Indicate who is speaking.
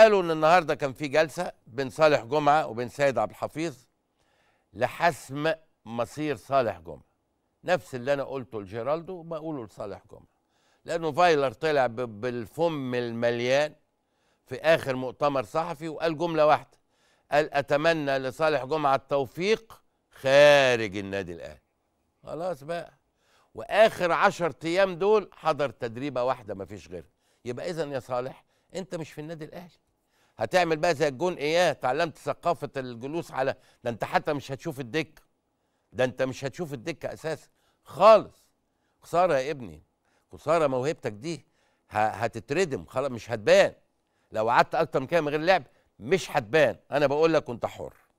Speaker 1: قالوا ان النهارده كان في جلسه بين صالح جمعه وبين سيد عبد الحفيظ لحسم مصير صالح جمعه نفس اللي انا قلته لجيرالدو بقوله لصالح جمعه لانه فايلر طلع بالفم المليان في اخر مؤتمر صحفي وقال جمله واحده قال اتمنى لصالح جمعه التوفيق خارج النادي الاهلي خلاص بقى واخر عشر ايام دول حضر تدريبه واحده مفيش غيرها يبقى اذا يا صالح انت مش في النادي الاهلي هتعمل بقى زي الجون ايه اتعلمت ثقافه الجلوس على ده انت حتى مش هتشوف الدكه ده انت مش هتشوف الدكه اساسا خالص خساره يا ابني خساره موهبتك دي هتتردم خلاص مش هتبان لو قعدت اكتر من كده من غير لعب مش هتبان انا بقول لك وانت حر